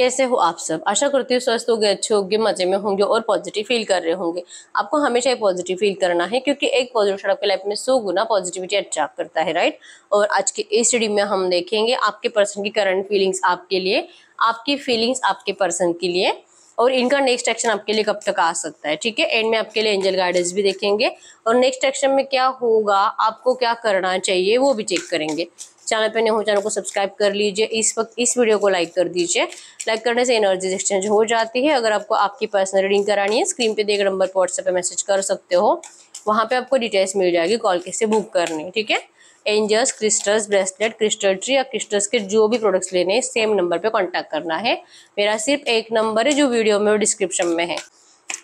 कैसे हो आप सब आशा करती हूँ स्वस्थ हो गए अच्छे होंगे मजे में होंगे और पॉजिटिव फील कर रहे होंगे आपको हमेशा ही पॉजिटिव फील करना है क्योंकि एक पॉजिटिव शर्ट आपके लाइफ में सो गुना पॉजिटिविटी अट्रैक्ट करता है राइट और आज के इस स्टडी में हम देखेंगे आपके पर्सन की करंट फीलिंग्स आपके लिए आपकी फीलिंग्स आपके पर्सन के लिए और इनका नेक्स्ट एक्शन आपके लिए कब तक आ सकता है ठीक है एंड में आपके लिए एंजल गाइडेंस भी देखेंगे और नेक्स्ट एक्शन में क्या होगा आपको क्या करना चाहिए वो भी चेक करेंगे चैनल पर नहीं हो चैनल को सब्सक्राइब कर लीजिए इस वक्त इस वीडियो को लाइक कर दीजिए लाइक करने से एनर्जीज एक्सचेंज हो जाती है अगर आपको आपकी पर्सनल रीडिंग करानी है स्क्रीन पे देख नंबर पर व्हाट्सएप पर मैसेज कर सकते हो वहाँ पर आपको डिटेल्स मिल जाएगी कॉल कैसे बुक करनी ठीक है एंजर्स क्रिस्टल्स ब्रेसलेट क्रिस्टल ट्री या क्रिस्टल्स के जो भी प्रोडक्ट्स लेने हैं सेम नंबर पे कांटेक्ट करना है मेरा सिर्फ एक नंबर है जो वीडियो में और डिस्क्रिप्शन में है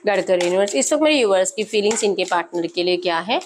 गढ़कर यूनिवर्स इस वक्त मेरे यूवर्स की फीलिंग्स इनके पार्टनर के लिए क्या है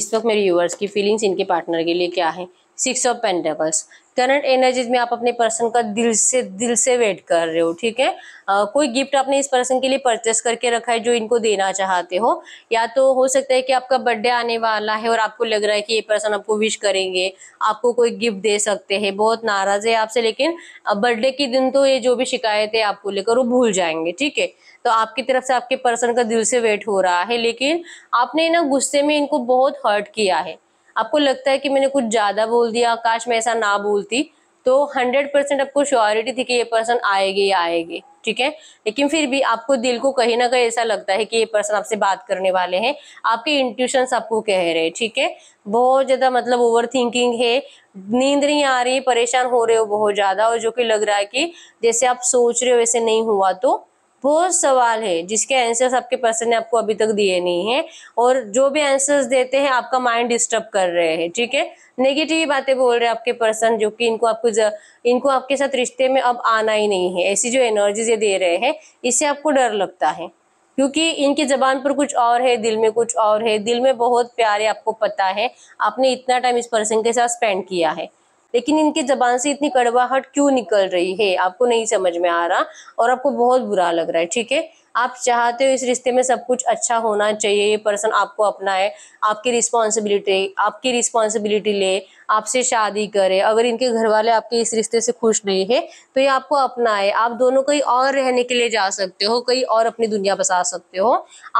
इस वक्त मेरे यूवर्स की फीलिंग्स इनके पार्टनर के लिए क्या है six of pentacles current energies में आप अपने पर्सन का दिल से दिल से वेट कर रहे हो ठीक है आ, कोई गिफ्ट आपने इस पर्सन के लिए परचेस करके रखा है जो इनको देना चाहते हो या तो हो सकता है कि आपका बर्थडे आने वाला है और आपको लग रहा है कि ये पर्सन आपको विश करेंगे आपको कोई गिफ्ट दे सकते हैं बहुत नाराज है आपसे लेकिन बर्थडे के दिन तो ये जो भी शिकायत है आपको लेकर वो भूल जाएंगे ठीक है तो आपकी तरफ से आपके पर्सन का दिल से वेट हो रहा है लेकिन आपने ना गुस्से में इनको बहुत हर्ट किया है आपको लगता है कि मैंने कुछ ज़्यादा बोल दिया काश मैं ऐसा ना बोलती तो हंड्रेड परसेंट आपको श्योरिटी थी कि ये पर्सन आएगी या आएगी ठीक है लेकिन फिर भी आपको दिल को कहीं ना कहीं ऐसा लगता है कि ये पर्सन आपसे बात करने वाले हैं आपके इंट्यूशंस आपको कह रहे हैं ठीक है बहुत ज़्यादा मतलब ओवर थिंकिंग है नींद नहीं आ रही परेशान हो रहे हो बहुत ज़्यादा और जो कि लग रहा है कि जैसे आप सोच रहे हो वैसे नहीं हुआ तो बहुत सवाल है जिसके आंसर्स आपके पर्सन ने आपको अभी तक दिए नहीं है और जो भी आंसर्स देते हैं आपका माइंड डिस्टर्ब कर रहे हैं ठीक है नेगेटिव बातें बोल रहे हैं आपके पर्सन जो कि इनको आपको ज, इनको आपके साथ रिश्ते में अब आना ही नहीं है ऐसी जो एनर्जीज ये दे रहे हैं इससे आपको डर लगता है क्योंकि इनकी जबान पर कुछ और है दिल में कुछ और है दिल में बहुत प्यार है आपको पता है आपने इतना टाइम इस पर्सन के साथ स्पेंड किया है लेकिन इनके जबान से इतनी कड़वाहट क्यों निकल रही है आपको नहीं समझ में आ रहा और आपको बहुत बुरा लग रहा है ठीक है आप चाहते हो इस रिश्ते में सब कुछ अच्छा होना चाहिए ये पर्सन आपको अपना है आपकी रिस्पॉन्सिबिलिटी आपकी रिस्पॉन्सिबिलिटी ले आपसे शादी करे अगर इनके घर वाले आपके इस रिश्ते से खुश नहीं है तो ये आपको अपना है आप दोनों कहीं और रहने के लिए जा सकते हो कहीं और अपनी दुनिया बसा सकते हो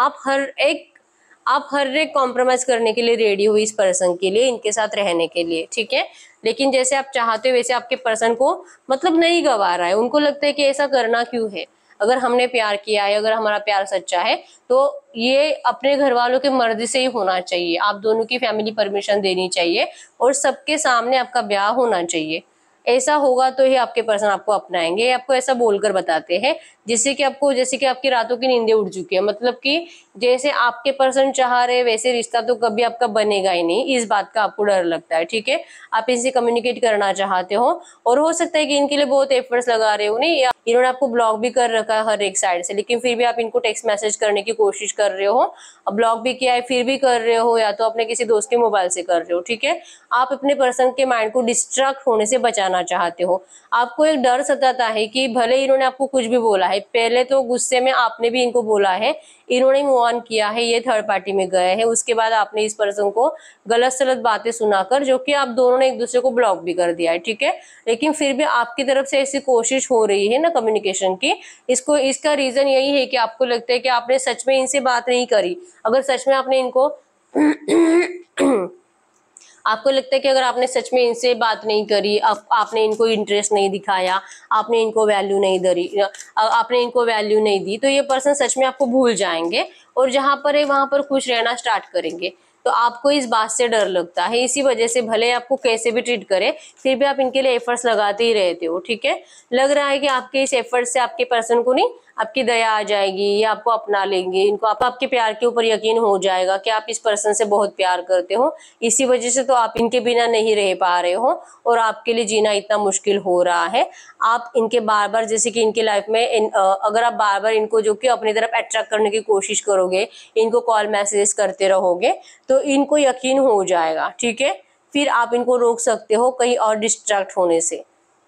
आप हर एक आप हर एक कॉम्प्रोमाइज करने के लिए रेडी हुई इस पर्सन के लिए इनके साथ रहने के लिए ठीक है लेकिन जैसे आप चाहते हो वैसे आपके पर्सन को मतलब नहीं गवा रहा है उनको लगता है कि ऐसा करना क्यों है अगर हमने प्यार किया है अगर हमारा प्यार सच्चा है तो ये अपने घर वालों के मर्जी से ही होना चाहिए आप दोनों की फैमिली परमिशन देनी चाहिए और सबके सामने आपका ब्याह होना चाहिए ऐसा होगा तो ही आपके पर्सन आपको अपनाएंगे आपको ऐसा बोलकर बताते हैं जिससे कि आपको जैसे कि आपकी रातों की नींदें उड़ चुकी है मतलब कि जैसे आपके पर्सन चाह रहे वैसे रिश्ता तो कभी आपका बनेगा ही नहीं इस बात का आपको डर लगता है ठीक है आप इनसे कम्युनिकेट करना चाहते हो और हो सकता है कि इनके लिए बहुत एफर्ट्स लगा रहे हो नहीं या इन्होंने आपको ब्लॉक भी कर रखा है हर एक साइड से लेकिन फिर भी आप इनको टेक्स्ट मैसेज करने की कोशिश कर रहे हो ब्लॉक भी किया है फिर भी कर रहे हो या तो अपने किसी दोस्त के मोबाइल से कर रहे हो ठीक है आप अपने पर्सन के माइंड को डिस्ट्रैक्ट होने से बचाना चाहते हो आपको एक डर सताता है कि भले इन्होंने आपको कुछ भी बोला है पहले तो गुस्से में आपने भी इनको बोला है इन्होंने मूव ऑन किया है ये थर्ड पार्टी में गए हैं उसके बाद आपने इस पर्सन को गलत सलत बातें सुनाकर जो कि आप दोनों ने एक दूसरे को ब्लॉक भी कर दिया है ठीक है लेकिन फिर भी आपकी तरफ से ऐसी कोशिश हो रही है ना कम्युनिकेशन की इसको इसका रीजन यही है कि आपको लगता है कि आपने सच में इनसे बात नहीं करी अगर सच में आपने इनको आपको लगता है कि अगर आपने सच में इनसे बात नहीं करी आप, आपने इनको इंटरेस्ट नहीं दिखाया आपने इनको वैल्यू नहीं दरी आपने इनको वैल्यू नहीं दी तो ये पर्सन सच में आपको भूल जाएंगे और जहाँ पर है वहाँ पर खुश रहना स्टार्ट करेंगे तो आपको इस बात से डर लगता है इसी वजह से भले आपको कैसे भी ट्रीट करे फिर भी आप इनके लिए एफर्ट्स लगाते ही रहते हो ठीक है लग रहा है कि आपके इस एफर्ट से आपके पर्सन को नहीं आपकी दया आ जाएगी ये आपको अपना लेंगे इनको आप आपके प्यार के ऊपर यकीन हो जाएगा कि आप इस पर्सन से बहुत प्यार करते हो इसी वजह से तो आप इनके बिना नहीं रह पा रहे हो और आपके लिए जीना इतना मुश्किल हो रहा है आप इनके बार बार जैसे कि इनके लाइफ में इन, अगर आप बार बार इनको जो कि अपनी तरफ अट्रैक्ट करने की कोशिश करोगे इनको कॉल मैसेजेस करते रहोगे तो इनको यकीन हो जाएगा ठीक है फिर आप इनको रोक सकते हो कहीं और डिस्ट्रैक्ट होने से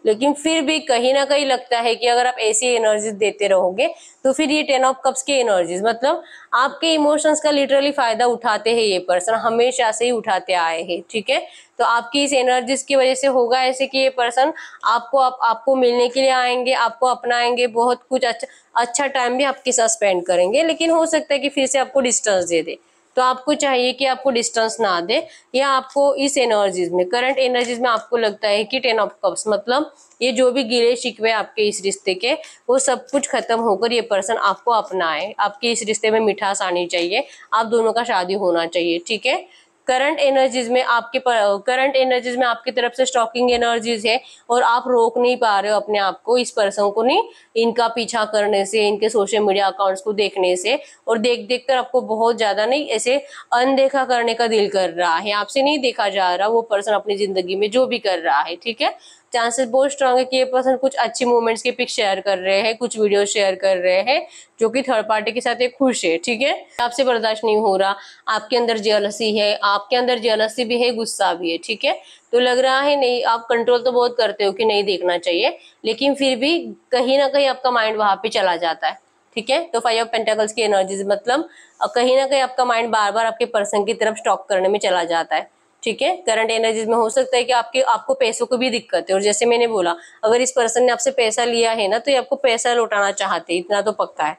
लेकिन फिर भी कहीं ना कहीं लगता है कि अगर आप ऐसी एनर्जीज देते रहोगे तो फिर ये टेन ऑफ कप्स की एनर्जीज मतलब आपके इमोशंस का लिटरली फायदा उठाते हैं ये पर्सन हमेशा से ही उठाते आए हैं ठीक है तो आपकी इस एनर्जीज की वजह से होगा ऐसे कि ये पर्सन आपको आप, आपको मिलने के लिए आएंगे आपको अपनाएंगे बहुत कुछ अच्छा अच्छा टाइम भी आपके साथ स्पेंड करेंगे लेकिन हो सकता है कि फिर से आपको डिस्टेंस दे दे तो आपको चाहिए कि आपको डिस्टेंस ना दे या आपको इस एनर्जीज में करंट एनर्जीज में आपको लगता है कि टेन ऑफ कप्स मतलब ये जो भी गिले शिकवे आपके इस रिश्ते के वो सब कुछ खत्म होकर ये पर्सन आपको अपनाए आपके इस रिश्ते में मिठास आनी चाहिए आप दोनों का शादी होना चाहिए ठीक है करंट एनर्जीज में आपके करंट एनर्जीज में आपकी तरफ से स्टॉकिंग एनर्जीज है और आप रोक नहीं पा रहे हो अपने आप को इस पर्सन को नहीं इनका पीछा करने से इनके सोशल मीडिया अकाउंट्स को देखने से और देख देख कर आपको बहुत ज़्यादा नहीं ऐसे अनदेखा करने का दिल कर रहा है आपसे नहीं देखा जा रहा वो पर्सन अपनी ज़िंदगी में जो भी कर रहा है ठीक है चांसेस बहुत स्ट्रांग है कि ये पर्सन कुछ अच्छी मूवमेंट्स के पिक शेयर कर रहे हैं कुछ वीडियो शेयर कर रहे हैं जो कि थर्ड पार्टी के साथ ये खुश है ठीक है आपसे बर्दाश्त नहीं हो रहा आपके अंदर जेलसी है आपके अंदर जेलसी भी है गुस्सा भी है ठीक है तो लग रहा है नहीं आप कंट्रोल तो बहुत करते हो कि नहीं देखना चाहिए लेकिन फिर भी कहीं ना कहीं आपका माइंड वहां पर चला जाता है ठीक है तो फाइव ऑफ पेंटाकल्स की एनर्जीज मतलब कहीं ना कहीं आपका माइंड बार बार आपके पर्सन की तरफ स्टॉक करने में चला जाता है ठीक है करंट एनर्जीज में हो सकता है कि आपके आपको पैसों को भी दिक्कत है और जैसे मैंने बोला अगर इस पर्सन ने आपसे पैसा लिया है ना तो ये आपको पैसा लौटाना चाहते हैं इतना तो पक्का है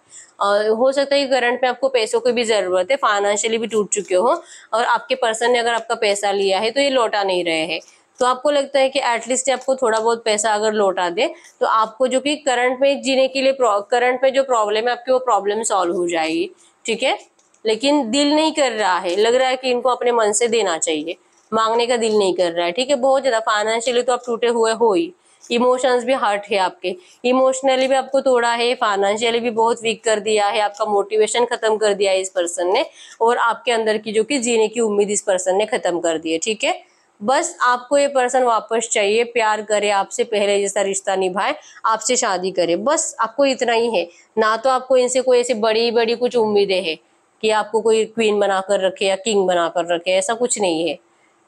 और हो सकता है कि करंट में आपको पैसों की भी ज़रूरत है फाइनेंशियली भी टूट चुके हो और आपके पर्सन ने अगर आपका पैसा लिया है तो ये लौटा नहीं रहे हैं तो आपको लगता है कि एटलीस्ट आपको थोड़ा बहुत पैसा अगर लौटा दे तो आपको जो कि करंट में जीने के लिए करंट में जो प्रॉब्लम है आपकी वो प्रॉब्लम सॉल्व हो जाएगी ठीक है लेकिन दिल नहीं कर रहा है लग रहा है कि इनको अपने मन से देना चाहिए मांगने का दिल नहीं कर रहा है ठीक है बहुत ज़्यादा फाइनेंशियली तो आप टूटे हुए हो ही इमोशंस भी हर्ट है आपके इमोशनली भी आपको तोड़ा है फाइनेंशियली भी बहुत वीक कर दिया है आपका मोटिवेशन खत्म कर दिया है इस पर्सन ने और आपके अंदर की जो कि जीने की उम्मीद इस पर्सन ने खत्म कर दी है ठीक है बस आपको ये पर्सन वापस चाहिए प्यार करे आपसे पहले जैसा रिश्ता निभाए आपसे शादी करे बस आपको इतना ही है ना तो आपको इनसे कोई ऐसी बड़ी बड़ी कुछ उम्मीदें है कि आपको कोई क्वीन बना कर रखे या किंग बनाकर रखे ऐसा कुछ नहीं है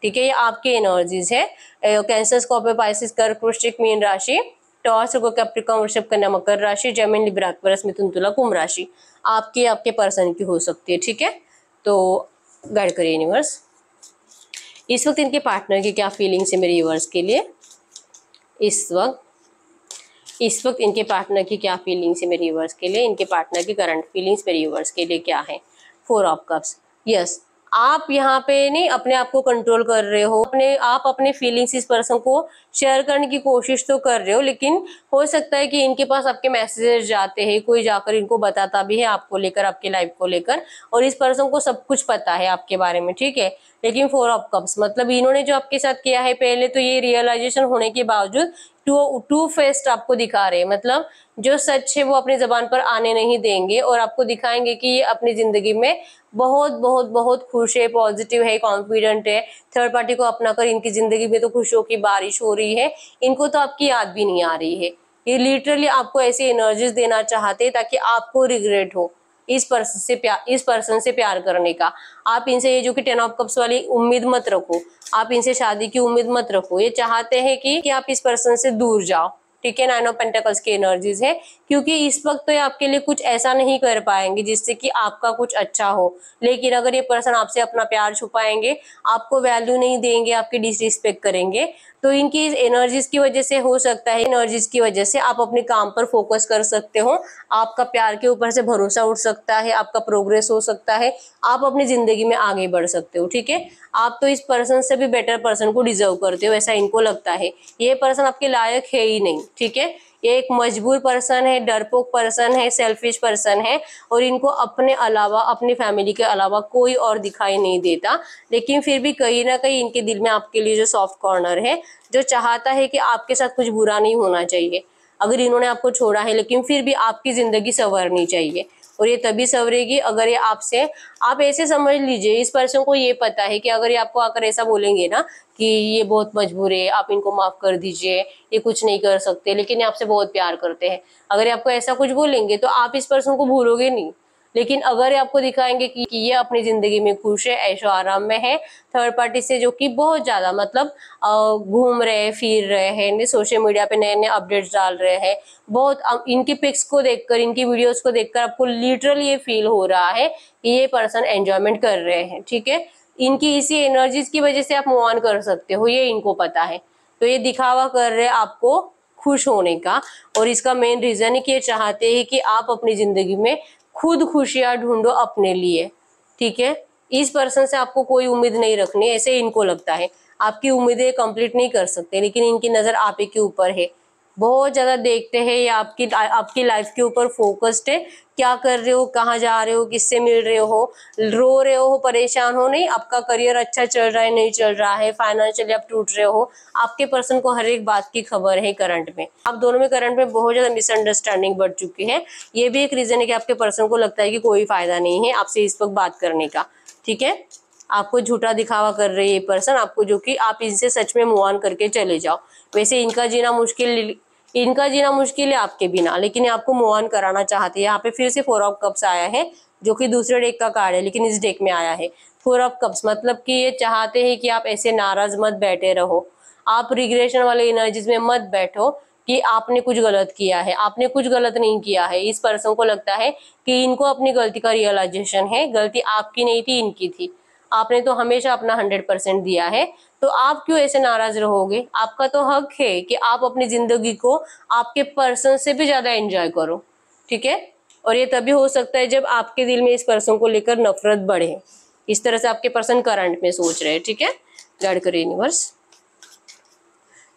ठीक है ये आपकी एनर्जीज है कैंसर स्कॉर्पियो पाइसिस कर वृश्चिक मीन राशि टॉर्स को कैप्रिकॉन वृषभ कन्या मकर राशि जैमिन लिब्रा मिथुन तुला कुंभ राशि आपकी आपके पर्सन की हो सकती है ठीक है तो गाइड करिए यूनिवर्स इस वक्त इनके पार्टनर की क्या फीलिंग्स है मेरे यूनिवर्स के लिए इस वक्त इस वक्त इनके पार्टनर की क्या फीलिंग्स है मेरे यूनिवर्स के लिए इनके पार्टनर की करंट फीलिंग्स मेरे यूनिवर्स के लिए क्या है फोर ऑफ कप्स यस आप यहाँ पे नहीं अपने आप को कंट्रोल कर रहे हो अपने आप अपने फीलिंग्स इस पर्सन को शेयर करने की कोशिश तो कर रहे हो लेकिन हो सकता है कि इनके पास आपके मैसेजेस जाते हैं कोई जाकर इनको बताता भी है आपको लेकर आपके लाइफ को लेकर और इस पर्सन को सब कुछ पता है आपके बारे में ठीक है लेकिन फोर ऑफ कप्स मतलब इन्होंने जो आपके साथ किया है पहले तो ये रियलाइजेशन होने के बावजूद टू टू फेस्ट आपको दिखा रहे हैं मतलब जो सच है वो अपनी जबान पर आने नहीं देंगे और आपको दिखाएंगे कि ये अपनी ज़िंदगी में बहुत बहुत बहुत खुश है पॉजिटिव है कॉन्फिडेंट है थर्ड पार्टी को अपना कर इनकी ज़िंदगी में तो खुशियों की बारिश हो रही है इनको तो आपकी याद भी नहीं आ रही है ये लिटरली आपको ऐसी एनर्जीज देना चाहते हैं ताकि आपको रिग्रेट हो इस पर्सन से प्यार इस पर्सन से प्यार करने का आप इनसे ये जो कि टेन ऑफ कप्स वाली उम्मीद मत रखो आप इनसे शादी की उम्मीद मत रखो ये चाहते हैं कि, कि आप इस पर्सन से दूर जाओ ठीक है नाइन ऑफ पेंटेकल्स की एनर्जीज है क्योंकि इस वक्त तो ये आपके लिए कुछ ऐसा नहीं कर पाएंगे जिससे कि आपका कुछ अच्छा हो लेकिन अगर ये पर्सन आपसे अपना प्यार छुपाएंगे आपको वैल्यू नहीं देंगे आपकी डिसरिस्पेक्ट करेंगे तो इनकी एनर्जीज की वजह से हो सकता है एनर्जीज की वजह से आप अपने काम पर फोकस कर सकते हो आपका प्यार के ऊपर से भरोसा उठ सकता है आपका प्रोग्रेस हो सकता है आप अपनी जिंदगी में आगे बढ़ सकते हो ठीक है आप तो इस पर्सन से भी बेटर पर्सन को डिजर्व करते हो ऐसा इनको लगता है ये पर्सन आपके लायक है ही नहीं ठीक है ये एक मजबूर पर्सन है डरपोक पर्सन है सेल्फिश पर्सन है और इनको अपने अलावा अपनी फैमिली के अलावा कोई और दिखाई नहीं देता लेकिन फिर भी कहीं ना कहीं इनके दिल में आपके लिए जो सॉफ्ट कॉर्नर है जो चाहता है कि आपके साथ कुछ बुरा नहीं होना चाहिए अगर इन्होंने आपको छोड़ा है लेकिन फिर भी आपकी ज़िंदगी संवरनी चाहिए और ये तभी सवरेगी अगर ये आपसे आप ऐसे समझ लीजिए इस पर्सन को ये पता है कि अगर ये आपको आकर ऐसा बोलेंगे ना कि ये बहुत मजबूर है आप इनको माफ़ कर दीजिए ये कुछ नहीं कर सकते लेकिन ये आपसे बहुत प्यार करते हैं अगर ये आपको ऐसा कुछ बोलेंगे तो आप इस पर्सन को भूलोगे नहीं लेकिन अगर आपको दिखाएंगे कि ये अपनी ज़िंदगी में खुश है ऐशो आराम में है थर्ड पार्टी से जो कि बहुत ज़्यादा मतलब घूम रहे फिर रहे हैं सोशल मीडिया पे नए नए अपडेट्स डाल रहे हैं बहुत इनकी पिक्स को देखकर इनकी वीडियोस को देखकर आपको लिटरल ये फील हो रहा है कि ये पर्सन एंजॉयमेंट कर रहे हैं ठीक है इनकी इसी एनर्जीज की वजह से आप मूव ऑन कर सकते हो ये इनको पता है तो ये दिखावा कर रहे हैं आपको खुश होने का और इसका मेन रीज़न है कि ये चाहते हैं कि आप अपनी ज़िंदगी में खुद खुशियाँ ढूंढो अपने लिए ठीक है इस पर्सन से आपको कोई उम्मीद नहीं रखनी ऐसे इनको लगता है आपकी उम्मीदें कंप्लीट नहीं कर सकते लेकिन इनकी नज़र आप ही के ऊपर है बहुत ज़्यादा देखते हैं ये आपकी आपकी लाइफ के ऊपर फोकस्ड है क्या कर रहे हो कहाँ जा रहे हो किससे मिल रहे हो रो रहे हो परेशान हो नहीं आपका करियर अच्छा चल रहा है नहीं चल रहा है फाइनेंशियली आप टूट रहे हो आपके पर्सन को हर एक बात की खबर है करंट में आप दोनों में करंट में बहुत ज़्यादा मिसअंडरस्टैंडिंग बढ़ चुकी है ये भी एक रीज़न है कि आपके पर्सन को लगता है कि कोई फ़ायदा नहीं है आपसे इस वक्त बात करने का ठीक है आपको झूठा दिखावा कर रही है पर्सन आपको जो कि आप इनसे सच में मुआन करके चले जाओ वैसे इनका जीना मुश्किल इनका जीना मुश्किल है आपके बिना लेकिन आपको मुआन कराना चाहती है यहाँ पे फिर से फोर ऑफ कप्स आया है जो कि दूसरे डेक का कार्ड है लेकिन इस डेक में आया है फोर ऑफ कप्स मतलब कि ये चाहते हैं कि आप ऐसे नाराज मत बैठे रहो आप रिग्रेशन वाले एनर्जीज में मत बैठो कि आपने कुछ गलत किया है आपने कुछ गलत नहीं किया है इस पर्सन को लगता है कि इनको अपनी गलती का रियलाइजेशन है गलती आपकी नहीं थी इनकी थी आपने तो हमेशा अपना हंड्रेड परसेंट दिया है तो आप क्यों ऐसे नाराज रहोगे आपका तो हक है कि आप अपनी जिंदगी को आपके पर्सन से भी ज्यादा एंजॉय करो ठीक है और ये तभी हो सकता है जब आपके दिल में इस पर्सन को लेकर नफरत बढ़े इस तरह से आपके पर्सन करंट में सोच रहे हैं ठीक है गाइड यूनिवर्स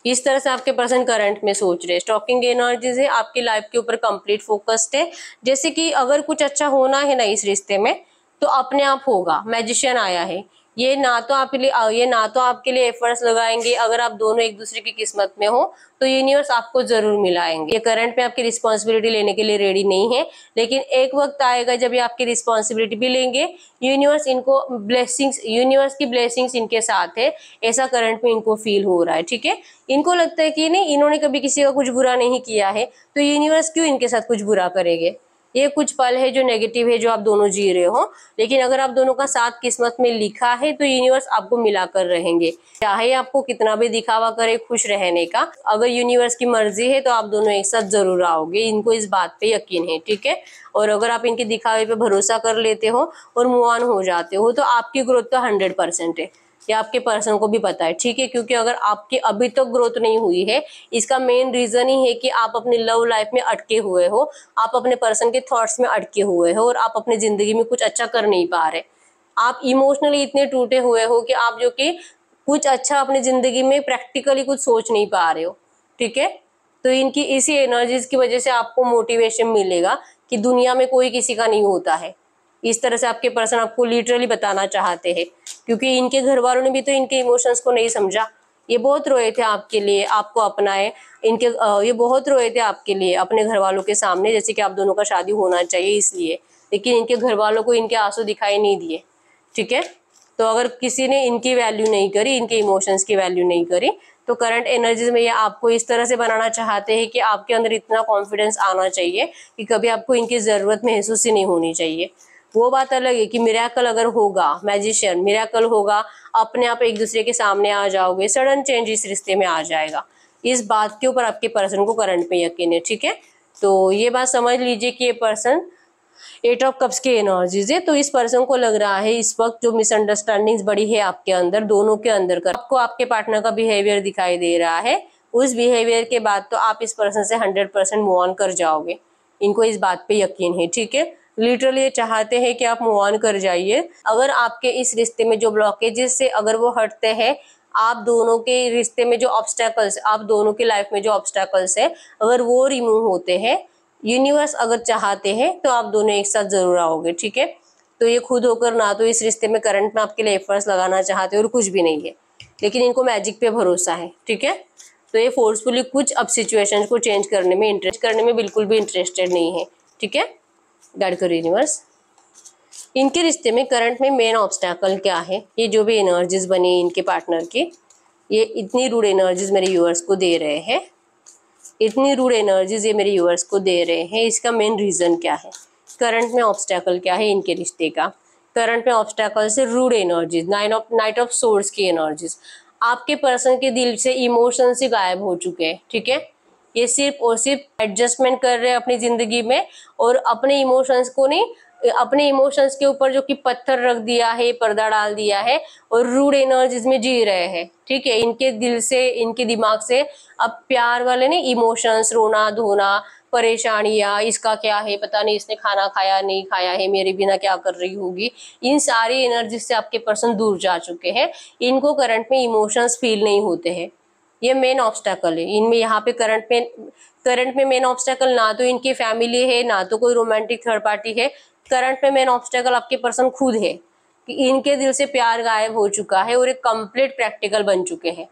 इस तरह से आपके पर्सन करंट में सोच रहे हैं स्टॉकिंग एनर्जीज है आपकी लाइफ के ऊपर कंप्लीट फोकस्ड है जैसे कि अगर कुछ अच्छा होना है ना इस रिश्ते में तो अपने आप होगा मैजिशियन आया है ये ना तो आपके लिए ये ना तो आपके लिए एफर्ट्स लगाएंगे अगर आप दोनों एक दूसरे की किस्मत में हो तो यूनिवर्स आपको जरूर मिलाएंगे ये करंट में आपकी रिस्पॉन्सिबिलिटी लेने के लिए रेडी नहीं है लेकिन एक वक्त आएगा जब ये आपकी रिस्पांसिबिलिटी भी लेंगे यूनिवर्स इनको ब्लेसिंग्स यूनिवर्स की ब्लेसिंग्स इनके साथ है ऐसा करंट में इनको फील हो रहा है ठीक है इनको लगता है कि नहीं इन्होंने कभी किसी का कुछ बुरा नहीं किया है तो यूनिवर्स क्यों इनके साथ कुछ बुरा करेंगे ये कुछ पल है जो नेगेटिव है जो आप दोनों जी रहे हो लेकिन अगर आप दोनों का साथ किस्मत में लिखा है तो यूनिवर्स आपको मिलाकर रहेंगे चाहे आपको कितना भी दिखावा करे खुश रहने का अगर यूनिवर्स की मर्जी है तो आप दोनों एक साथ जरूर आओगे इनको इस बात पे यकीन है ठीक है और अगर आप इनके दिखावे पे भरोसा कर लेते हो और मुआन हो जाते हो तो आपकी ग्रोथ तो हंड्रेड परसेंट है या आपके पर्सन को भी पता है ठीक है क्योंकि अगर आपकी अभी तक तो ग्रोथ नहीं हुई है इसका मेन रीज़न ही है कि आप अपने लव लाइफ में अटके हुए हो आप अपने पर्सन के थॉट्स में अटके हुए हो और आप अपनी ज़िंदगी में कुछ अच्छा कर नहीं पा रहे आप इमोशनली इतने टूटे हुए हो कि आप जो कि कुछ अच्छा अपनी ज़िंदगी में प्रैक्टिकली कुछ सोच नहीं पा रहे हो ठीक है तो इनकी इसी एनर्जीज की वजह से आपको मोटिवेशन मिलेगा कि दुनिया में कोई किसी का नहीं होता है इस तरह से आपके पर्सन आपको लिटरली बताना चाहते हैं क्योंकि इनके घर वालों ने भी तो इनके इमोशंस को नहीं समझा ये बहुत रोए थे आपके लिए आपको अपनाए इनके ये बहुत रोए थे आपके लिए अपने घर वालों के सामने जैसे कि आप दोनों का शादी होना चाहिए इसलिए लेकिन इनके घर वालों को इनके आंसू दिखाई नहीं दिए ठीक है तो अगर किसी ने इनकी वैल्यू नहीं करी इनके इमोशंस की वैल्यू नहीं करी तो करंट एनर्जीज में ये आपको इस तरह से बनाना चाहते हैं कि आपके अंदर इतना कॉन्फिडेंस आना चाहिए कि कभी आपको इनकी ज़रूरत महसूस ही नहीं होनी चाहिए वो बात अलग है कि मिराकल अगर होगा मैजिशियन मिराकल होगा अपने आप एक दूसरे के सामने आ जाओगे सडन चेंज इस रिश्ते में आ जाएगा इस बात के ऊपर आपके पर्सन को करंट पे यकीन है ठीक है तो ये बात समझ लीजिए कि ये पर्सन एट ऑफ कप्स की एनर्जीज है तो इस पर्सन को लग रहा है इस वक्त जो मिसअंडरस्टैंडिंग्स बड़ी है आपके अंदर दोनों के अंदर कर आपको आपके पार्टनर का बिहेवियर दिखाई दे रहा है उस बिहेवियर के बाद तो आप इस पर्सन से हंड्रेड परसेंट मूव ऑन कर जाओगे इनको इस बात पे यकीन है ठीक है लिटरली ये चाहते हैं कि आप मूव ऑन कर जाइए अगर आपके इस रिश्ते में जो ब्लॉकेजेस से अगर वो हटते हैं आप दोनों के रिश्ते में जो ऑब्स्टेकल्स आप दोनों की लाइफ में जो ऑब्स्टेकल्स है अगर वो रिमूव होते हैं यूनिवर्स अगर चाहते हैं तो आप दोनों एक साथ ज़रूर आओगे ठीक है तो ये खुद होकर ना तो इस रिश्ते में करंट में आपके लिए एफर्ट्स लगाना चाहते और कुछ भी नहीं है लेकिन इनको मैजिक पे भरोसा है ठीक है तो ये फोर्सफुली कुछ अब सिचुएशन को चेंज करने में इंटरेस्ट करने में बिल्कुल भी इंटरेस्टेड नहीं है ठीक है डाडकर यूनिवर्स इनके रिश्ते में करंट में मेन ऑब्स्टैकल क्या है ये जो भी एनर्जीज बनी इनके पार्टनर की ये इतनी रूड एनर्जीज मेरे यूवर्स को दे रहे हैं इतनी रूड एनर्जीज ये मेरे यूवर्स को दे रहे हैं इसका मेन रीज़न क्या है करंट में ऑब्स्टैकल क्या है इनके रिश्ते का करंट में ऑब्स्टैकल से रूड energies nine of knight of swords की एनर्जीज आपके पर्सन के दिल से इमोशन से गायब हो चुके हैं ठीक है ये सिर्फ और सिर्फ एडजस्टमेंट कर रहे हैं अपनी ज़िंदगी में और अपने इमोशंस को नहीं अपने इमोशंस के ऊपर जो कि पत्थर रख दिया है पर्दा डाल दिया है और रूड एनर्जीज में जी रहे हैं ठीक है इनके दिल से इनके दिमाग से अब प्यार वाले ने इमोशंस रोना धोना परेशानियाँ इसका क्या है पता नहीं इसने खाना खाया नहीं खाया है मेरे बिना क्या कर रही होगी इन सारी एनर्जी से आपके पर्सन दूर जा चुके हैं इनको करंट में इमोशंस फील नहीं होते हैं ये मेन ऑब्स्टेकल है इनमें यहाँ पे करंट में करंट में मेन ऑब्स्टेकल ना तो इनकी फैमिली है ना तो कोई रोमांटिक थर्ड पार्टी है करंट में मेन ऑब्स्टेकल आपके पर्सन खुद है कि इनके दिल से प्यार गायब हो चुका है और एक कंप्लीट प्रैक्टिकल बन चुके हैं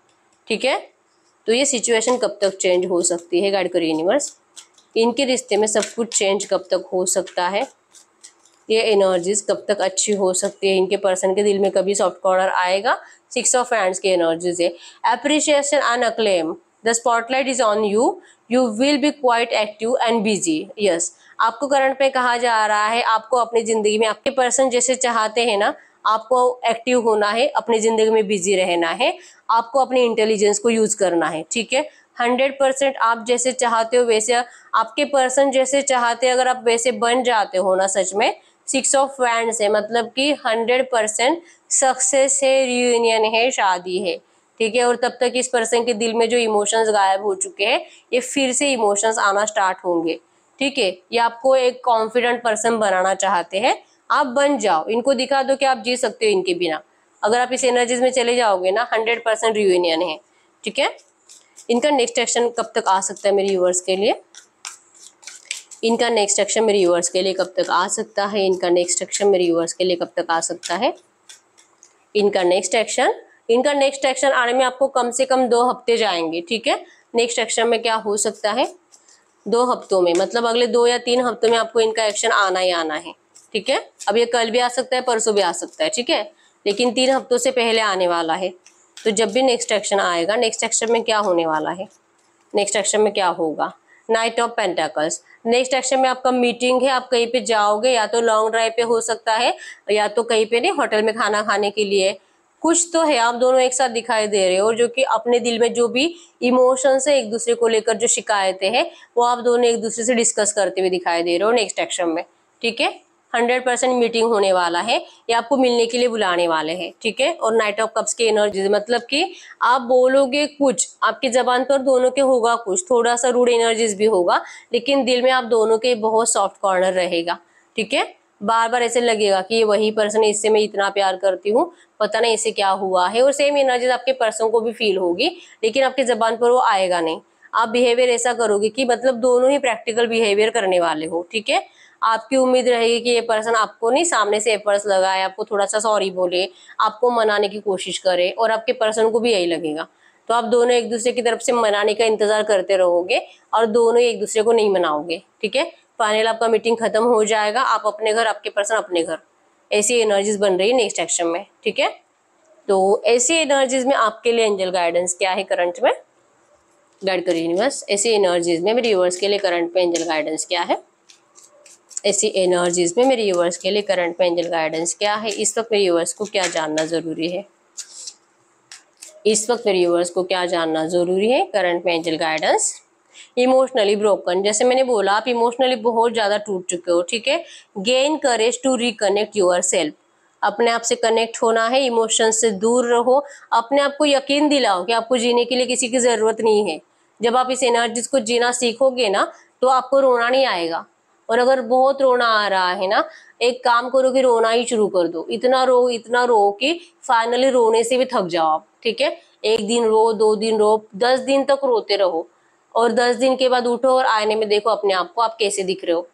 ठीक है तो ये सिचुएशन कब तक चेंज हो सकती है गाइड करिए यूनिवर्स इनके रिश्ते में सब कुछ चेंज कब तक हो सकता है ये एनर्जीज कब तक अच्छी हो सकती है इनके पर्सन के दिल में कभी सॉफ्ट कॉर्नर आएगा सिक्स ऑफ हैंड्स की एनर्जीज है appreciation and acclaim the spotlight is on you you will be quite active and busy yes आपको करंट पे कहा जा रहा है आपको अपनी ज़िंदगी में आपके पर्सन जैसे चाहते हैं ना आपको एक्टिव होना है अपनी ज़िंदगी में बिजी रहना है आपको अपने इंटेलिजेंस को यूज़ करना है ठीक है हंड्रेड परसेंट आप जैसे चाहते हो वैसे आपके पर्सन जैसे चाहते अगर आप वैसे बन जाते हो ना सच में सिक्स ऑफ वैंड है मतलब कि हंड्रेड परसेंट सक्सेस है रियूनियन है शादी है ठीक है और तब तक इस पर्सन के दिल में जो इमोशंस गायब हो चुके हैं ये फिर से इमोशंस आना स्टार्ट होंगे ठीक है ये आपको एक कॉन्फिडेंट पर्सन बनाना चाहते हैं आप बन जाओ इनको दिखा दो कि आप जी सकते हो इनके बिना अगर आप इस एनर्जीज में चले जाओगे ना हंड्रेड परसेंट है ठीक है इनका नेक्स्ट एक्शन कब तक आ सकता है मेरे यूवर्स के लिए इनका नेक्स्ट एक्शन मेरे यूवर्स के लिए कब तक आ सकता है इनका नेक्स्ट एक्शन मेरे यूवर्स के लिए कब तक आ सकता है इनका नेक्स्ट एक्शन इनका नेक्स्ट एक्शन आने में आपको कम से कम दो हफ्ते जाएंगे ठीक है नेक्स्ट एक्शन में क्या हो सकता है दो हफ्तों में मतलब अगले दो या तीन हफ्तों में आपको इनका एक्शन आना ही आना है ठीक है अब ये कल भी आ सकता है परसों भी आ सकता है ठीक है लेकिन तीन हफ्तों से पहले आने वाला है तो जब भी नेक्स्ट एक्शन आएगा नेक्स्ट एक्शन में क्या होने वाला है नेक्स्ट एक्शन में क्या होगा knight of pentacles next action में आपका मीटिंग है आप कहीं पे जाओगे या तो लॉन्ग ड्राइव पे हो सकता है या तो कहीं पे नहीं होटल में खाना खाने के लिए कुछ तो है आप दोनों एक साथ दिखाई दे रहे हो और जो कि अपने दिल में जो भी इमोशंस है एक दूसरे को लेकर जो शिकायतें हैं वो आप दोनों एक दूसरे से डिस्कस करते हुए दिखाई दे रहे हो नेक्स्ट एक्शन में ठीक है हंड्रेड परसेंट मीटिंग होने वाला है ये आपको मिलने के लिए बुलाने वाले हैं ठीक है और नाइट ऑफ कप्स की एनर्जी मतलब कि आप बोलोगे कुछ आपकी जबान पर दोनों के होगा कुछ थोड़ा सा रूड एनर्जीज भी होगा लेकिन दिल में आप दोनों के बहुत सॉफ्ट कॉर्नर रहेगा ठीक है बार बार ऐसे लगेगा कि ये वही पर्सन है इससे मैं इतना प्यार करती हूँ पता नहीं इसे क्या हुआ है और सेम एनर्जीज आपके पर्सन को भी फील होगी लेकिन आपकी जबान पर वो आएगा नहीं आप बिहेवियर ऐसा करोगे कि मतलब दोनों ही प्रैक्टिकल बिहेवियर करने वाले हो ठीक है आपकी उम्मीद रहेगी कि ये पर्सन आपको नहीं सामने से एफर्ट्स लगाए आपको थोड़ा सा सॉरी बोले आपको मनाने की कोशिश करे और आपके पर्सन को भी यही लगेगा तो आप दोनों एक दूसरे की तरफ से मनाने का इंतजार करते रहोगे और दोनों एक दूसरे को नहीं मनाओगे ठीक है फाइनल आपका मीटिंग खत्म हो जाएगा आप अपने घर आपके पर्सन अपने घर ऐसी एनर्जीज बन रही है नेक्स्ट एक्शन में ठीक है तो ऐसी एनर्जीज में आपके लिए एंजल गाइडेंस क्या है करंट में गाइड कर यूनिवर्स ऐसी एनर्जीज में भी रिवर्स के लिए करंट में एंजल गाइडेंस क्या है ऐसी एनर्जीज में मेरे यूवर्स के लिए करंट में एंजल गाइडेंस क्या है इस वक्त मेरे यूवर्स को क्या जानना ज़रूरी है इस वक्त मेरे यूवर्स को क्या जानना ज़रूरी है करंट में एंजल गाइडेंस इमोशनली ब्रोकन जैसे मैंने बोला आप इमोशनली बहुत ज़्यादा टूट चुके हो ठीक है gain courage to reconnect yourself अपने आप से कनेक्ट होना है इमोशन से दूर रहो अपने आप को यकीन दिलाओ कि आपको जीने के लिए किसी की ज़रूरत नहीं है जब आप इस एनर्जीज को जीना सीखोगे ना तो आपको रोना नहीं आएगा और अगर बहुत रोना आ रहा है ना एक काम करो कि रोना ही शुरू कर दो इतना रो इतना रो कि फाइनली रोने से भी थक जाओ आप ठीक है एक दिन रो दो दिन रो दस दिन तक रोते रहो और दस दिन के बाद उठो और आईने में देखो अपने आप को आप कैसे दिख रहे हो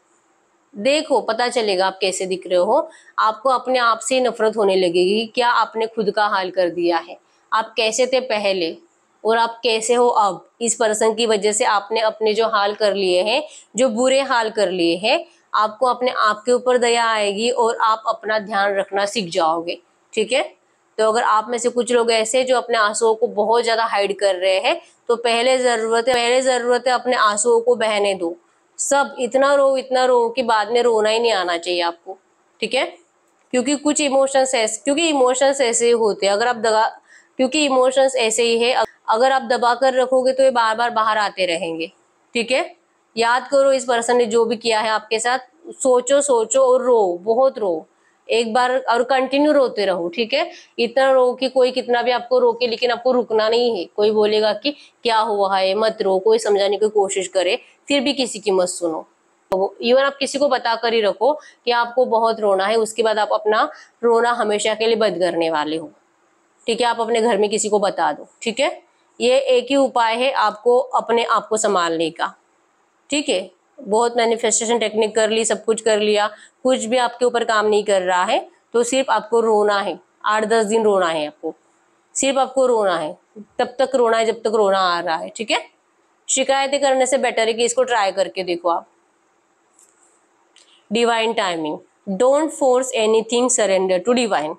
देखो पता चलेगा आप कैसे दिख रहे हो आपको अपने आप से नफरत होने लगेगी क्या आपने खुद का हाल कर दिया है आप कैसे थे पहले और आप कैसे हो अब इस पर्सन की वजह से आपने अपने जो हाल कर लिए हैं जो बुरे हाल कर लिए हैं आपको अपने आप के ऊपर दया आएगी और आप अपना ध्यान रखना सीख जाओगे ठीक है तो अगर आप में से कुछ लोग ऐसे जो अपने आंसुओं को बहुत ज़्यादा हाइड कर रहे हैं तो पहले ज़रूरत है पहले ज़रूरत है अपने आंसुओं को बहने दो सब इतना रो इतना रो कि बाद में रोना ही नहीं आना चाहिए आपको ठीक है क्योंकि कुछ इमोशंस ऐसे क्योंकि इमोशंस ऐसे ही होते हैं अगर आप दगा क्योंकि इमोशंस ऐसे ही है अगर आप दबा कर रखोगे तो ये बार बार बाहर आते रहेंगे ठीक है याद करो इस पर्सन ने जो भी किया है आपके साथ सोचो सोचो और रो बहुत रो एक बार और कंटिन्यू रोते रहो ठीक है इतना रो कि कोई कितना भी आपको रोके लेकिन आपको रुकना नहीं है कोई बोलेगा कि क्या हुआ है मत रो कोई समझाने की कोशिश करे फिर भी किसी की मत सुनो इवन तो आप किसी को बता कर ही रखो कि आपको बहुत रोना है उसके बाद आप अपना रोना हमेशा के लिए बंद करने वाले हो ठीक है आप अपने घर में किसी को बता दो ठीक है ये एक ही उपाय है आपको अपने आप को संभालने का ठीक है बहुत मैनिफेस्टेशन टेक्निक कर ली सब कुछ कर लिया कुछ भी आपके ऊपर काम नहीं कर रहा है तो सिर्फ आपको रोना है आठ दस दिन रोना है आपको सिर्फ आपको रोना है तब तक रोना है जब तक रोना आ रहा है ठीक है शिकायतें करने से बेटर है कि इसको ट्राई करके देखो आप divine timing don't force anything surrender to divine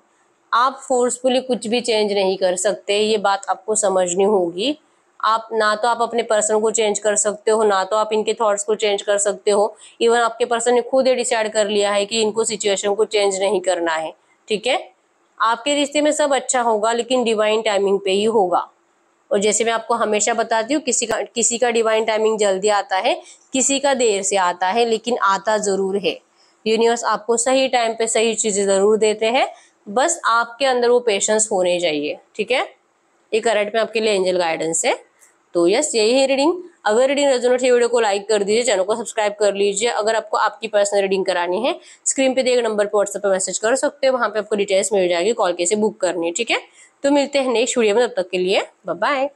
आप फोर्सफुली कुछ भी चेंज नहीं कर सकते ये बात आपको समझनी होगी आप ना तो आप अपने पर्सन को चेंज कर सकते हो ना तो आप इनके थॉट्स को चेंज कर सकते हो इवन आपके पर्सन ने खुद ये डिसाइड कर लिया है कि इनको सिचुएशन को चेंज नहीं करना है ठीक है आपके रिश्ते में सब अच्छा होगा लेकिन डिवाइन टाइमिंग पे ही होगा और जैसे मैं आपको हमेशा बताती हूँ किसी का किसी का डिवाइन टाइमिंग जल्दी आता है किसी का देर से आता है लेकिन आता ज़रूर है यूनिवर्स आपको सही टाइम पे सही चीज़ें ज़रूर देते हैं बस आपके अंदर वो पेशेंस होने चाहिए ठीक है ये करेक्ट में आपके लिए एंजल गाइडेंस है तो यस यही है रीडिंग अगर रीडिंग रेजोनेट है वीडियो को लाइक कर दीजिए चैनल को सब्सक्राइब कर लीजिए अगर आपको आपकी पर्सनल रीडिंग करानी है स्क्रीन पे दिए नंबर पर व्हाट्सएप पर मैसेज कर सकते हो वहाँ पे आपको डिटेल्स मिल जाएगी कॉल कैसे बुक करनी है ठीक है तो मिलते हैं नेक्स्ट वीडियो में तब तक के लिए बाय